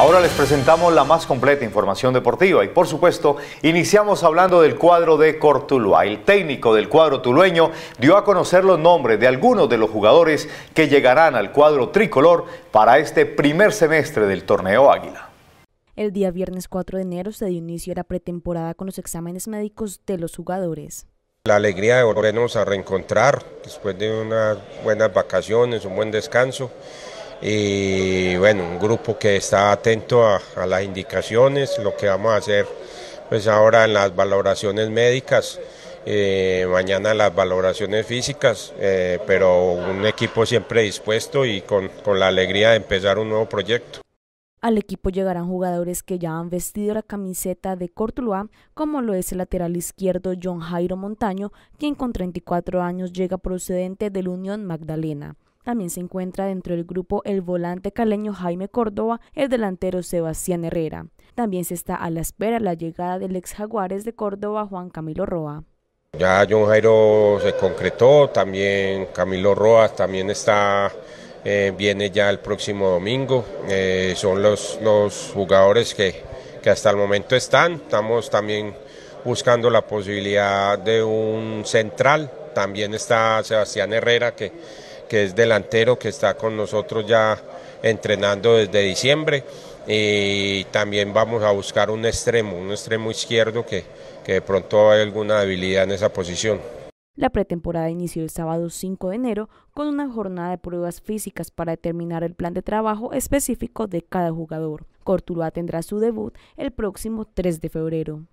Ahora les presentamos la más completa información deportiva y por supuesto iniciamos hablando del cuadro de Cortuluá. El técnico del cuadro tulueño dio a conocer los nombres de algunos de los jugadores que llegarán al cuadro tricolor para este primer semestre del torneo Águila. El día viernes 4 de enero se dio inicio a la pretemporada con los exámenes médicos de los jugadores. La alegría de volvernos a reencontrar después de unas buenas vacaciones, un buen descanso y bueno, un grupo que está atento a, las indicaciones, lo que vamos a hacer pues ahora en las valoraciones médicas, eh, mañana las valoraciones físicas, eh, pero un equipo siempre dispuesto y con, la alegría de empezar un nuevo proyecto. Al equipo llegarán jugadores que ya han vestido la camiseta de Cortuluá, como lo es el lateral izquierdo John Jairo Montaño, quien con 34 años llega procedente del Unión Magdalena. También se encuentra dentro del grupo el volante caleño Jaime Córdoba, el delantero Sebastián Herrera. También se está a la espera la llegada del ex Jaguares de Córdoba Juan Camilo Roa. Ya John Jairo se concretó, también Camilo Roa también está eh, viene ya el próximo domingo. Eh, son los, los jugadores que, que, hasta el momento están. Estamos también buscando la posibilidad de un central. También está Sebastián Herrera, que que es delantero, que está con nosotros ya entrenando desde diciembre. Y también vamos a buscar un extremo, un extremo izquierdo que, de pronto hay alguna debilidad en esa posición. La pretemporada inició el sábado 5 de enero con una jornada de pruebas físicas para determinar el plan de trabajo específico de cada jugador. Cortuloa tendrá su debut el próximo 3 de febrero.